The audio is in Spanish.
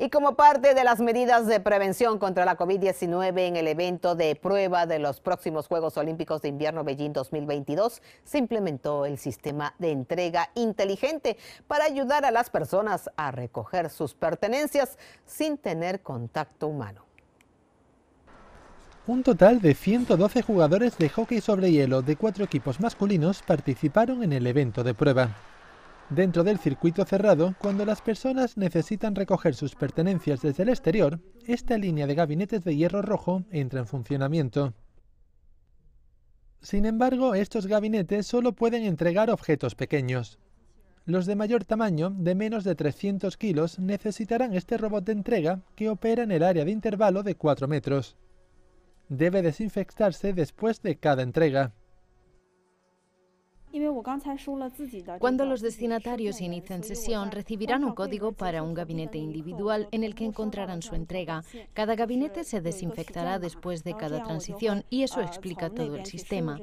Y como parte de las medidas de prevención contra la COVID-19 en el evento de prueba de los próximos Juegos Olímpicos de Invierno Beijing 2022, se implementó el sistema de entrega inteligente para ayudar a las personas a recoger sus pertenencias sin tener contacto humano. Un total de 112 jugadores de hockey sobre hielo de cuatro equipos masculinos participaron en el evento de prueba. Dentro del circuito cerrado, cuando las personas necesitan recoger sus pertenencias desde el exterior, esta línea de gabinetes de hierro rojo entra en funcionamiento. Sin embargo, estos gabinetes solo pueden entregar objetos pequeños. Los de mayor tamaño, de menos de 300 kilos, necesitarán este robot de entrega que opera en el área de intervalo de 4 metros. Debe desinfectarse después de cada entrega. Cuando los destinatarios inician sesión, recibirán un código para un gabinete individual en el que encontrarán su entrega. Cada gabinete se desinfectará después de cada transición y eso explica todo el sistema.